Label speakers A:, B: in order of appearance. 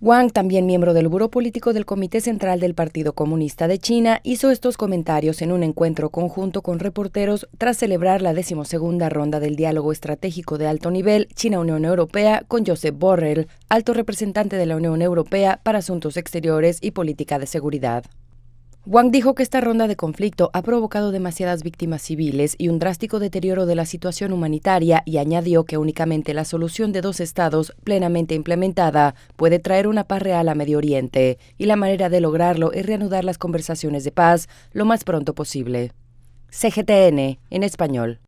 A: Wang, también miembro del Buró Político del Comité Central del Partido Comunista de China, hizo estos comentarios en un encuentro conjunto con reporteros tras celebrar la decimosegunda ronda del diálogo estratégico de alto nivel China-Unión Europea con Josep Borrell, alto representante de la Unión Europea para Asuntos Exteriores y Política de Seguridad. Wang dijo que esta ronda de conflicto ha provocado demasiadas víctimas civiles y un drástico deterioro de la situación humanitaria y añadió que únicamente la solución de dos estados plenamente implementada puede traer una paz real a Medio Oriente y la manera de lograrlo es reanudar las conversaciones de paz lo más pronto posible. CGTN en español.